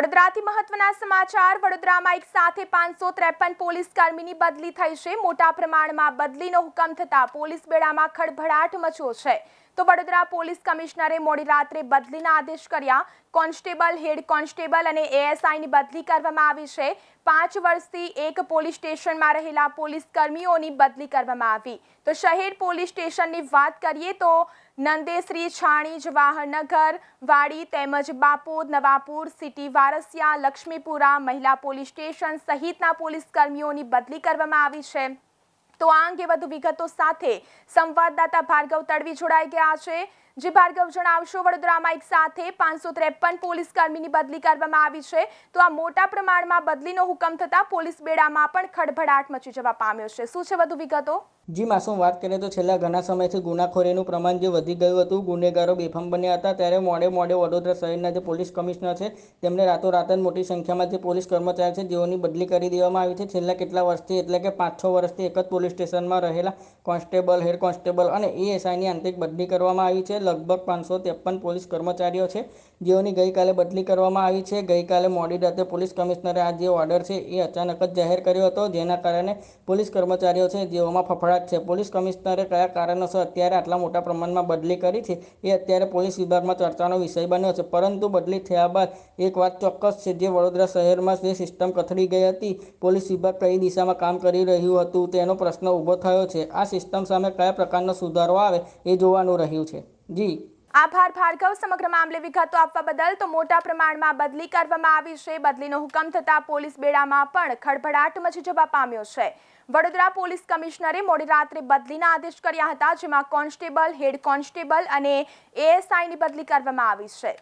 વડોદરાથી મહત્વના સમાચાર વડોદરામાં એક સાથે પાંચસો ત્રેપન પોલીસ કર્મીની બદલી થઈ છે મોટા પ્રમાણમાં બદલીનો હુકમ થતા પોલીસ બેડામાં ખળભળાટ મચ્યો છે તો વડોદરા પોલીસ કમિશનરે મોડી રાત્રે બદલીના આદેશ કર્યા કોન્સ્ટેબલ હેડ કોન્સ્ટેબલ અને એએસઆઈની બદલી કરવામાં આવી છે પાંચ વર્ષથી એક પોલીસ સ્ટેશનમાં રહેલા પોલીસ કર્મીઓની બદલી કરવામાં આવી તો શહેર પોલીસ સ્ટેશનની વાત કરીએ તો નંદેશ્રી છાણી જવાહરનગર વાડી તેમજ બાપોદ નવાપુર સિટી વારસિયા લક્ષ્મીપુરા મહિલા પોલીસ સ્ટેશન સહિતના પોલીસ કર્મીઓની બદલી કરવામાં આવી છે તો આ અંગે વધુ વિગતો સાથે સંવાદદાતા ભાર્ગવ તડવી જોડાઈ ગયા છે જે ભાર્ગવ જણાવશો વડોદરામાં એક સાથે પાંચસો ત્રેપન પોલીસ કર્મીની બદલી કરવામાં આવી છે તો આ મોટા પ્રમાણમાં બદલીનો હુકમ થતાં પોલીસ બેડામાં પણ ખડભડાટ મચી જવા પામ્યો છે શું છે વધુ વિગતો જી માસુમ વાત કરીએ તો છેલ્લા ઘણા સમયથી ગુનાખોરીનું પ્રમાણ જે વધી ગયું હતું ગુનેગારો બેફામ બન્યા હતા ત્યારે મોડે મોડે વડોદરા શહેરના જે પોલીસ કમિશનર છે તેમણે રાતોરાત જ મોટી સંખ્યામાં જે પોલીસ કર્મચારી છે જેઓની બદલી કરી દેવામાં આવી છે છેલ્લા કેટલા વર્ષથી એટલે કે પાંચ છ વર્ષથી એક જ પોલીસ સ્ટેશનમાં રહેલા કોન્સ્ટેબલ હેડ કોન્સ્ટેબલ અને એએસઆઈની આંતરિક બદલી કરવામાં આવી છે લગભગ પાંચસો ત્રેપન પોલીસ કર્મચારીઓ છે જેઓની ગઈકાલે બદલી કરવામાં આવી છે ગઈકાલે મોડી રાતે પોલીસ કમિશનરે આ જે ઓર્ડર છે એ અચાનક જ જાહેર કર્યો હતો જેના કારણે પોલીસ કર્મચારીઓ છે જેઓમાં ફફડાટ છે પોલીસ કમિશનરે કયા કારણોસર અત્યારે આટલા મોટા પ્રમાણમાં બદલી કરી છે એ અત્યારે પોલીસ વિભાગમાં ચર્ચાનો વિષય બન્યો છે પરંતુ બદલી થયા બાદ એક વાત ચોક્કસ છે જે વડોદરા શહેરમાં જે સિસ્ટમ કથળી ગઈ હતી પોલીસ વિભાગ કઈ દિશામાં કામ કરી રહ્યું હતું તેનો પ્રશ્ન ઊભો થયો છે આ સિસ્ટમ સામે કયા પ્રકારનો સુધારો આવે એ જોવાનું રહ્યું છે જી આભાર ભાર્ગવ સમગ્ર મામલે વિગતો આપવા બદલ તો મોટા પ્રમાણમાં બદલી કરવામાં આવી છે બદલીનો હુકમ થતાં પોલીસ બેડામાં પણ ખળભળાટ મચી જવા પામ્યો છે વડોદરા પોલીસ કમિશનરે મોડી રાત્રે બદલીના આદેશ કર્યા હતા જેમાં કોન્સ્ટેબલ હેડ કોન્સ્ટેબલ અને એએસઆઈની બદલી કરવામાં આવી છે